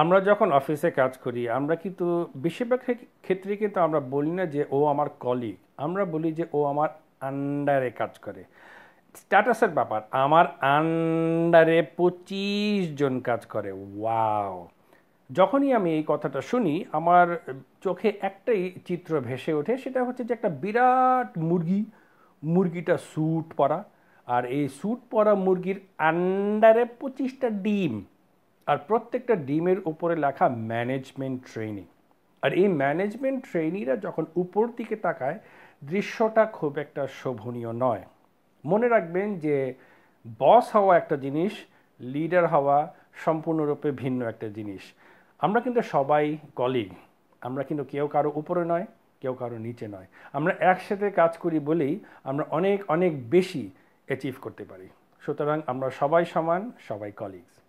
আমরা যখন অফিসে কাজ করি আমরা কিন্তু বেশিরভাগ ক্ষেত্রে কিন্তু আমরা বলি না যে ও আমার কলিগ আমরা বলি যে ও আমার আন্ডারে কাজ করে স্ট্যাটাসের ব্যাপার আমার আন্ডারে পঁচিশ জন কাজ করে ওয়াও যখনই আমি এই কথাটা শুনি আমার চোখে একটাই চিত্র ভেসে ওঠে সেটা হচ্ছে যে একটা বিরাট মুরগি মুরগিটা স্যুট পরা আর এই স্যুট পরা মুরগির আন্ডারে পঁচিশটা ডিম আর প্রত্যেকটা ডিমের উপরে লেখা ম্যানেজমেন্ট ট্রেনি আর এই ম্যানেজমেন্ট ট্রেনিরা যখন উপর দিকে তাকায় দৃশ্যটা খুব একটা শোভনীয় নয় মনে রাখবেন যে বস হওয়া একটা জিনিস লিডার হওয়া সম্পূর্ণরূপে ভিন্ন একটা জিনিস আমরা কিন্তু সবাই কলিগ আমরা কিন্তু কেউ কারো উপরে নয় কেউ কারো নিচে নয় আমরা একসাথে কাজ করি বলেই আমরা অনেক অনেক বেশি অ্যাচিভ করতে পারি সুতরাং আমরা সবাই সমান সবাই কলিগস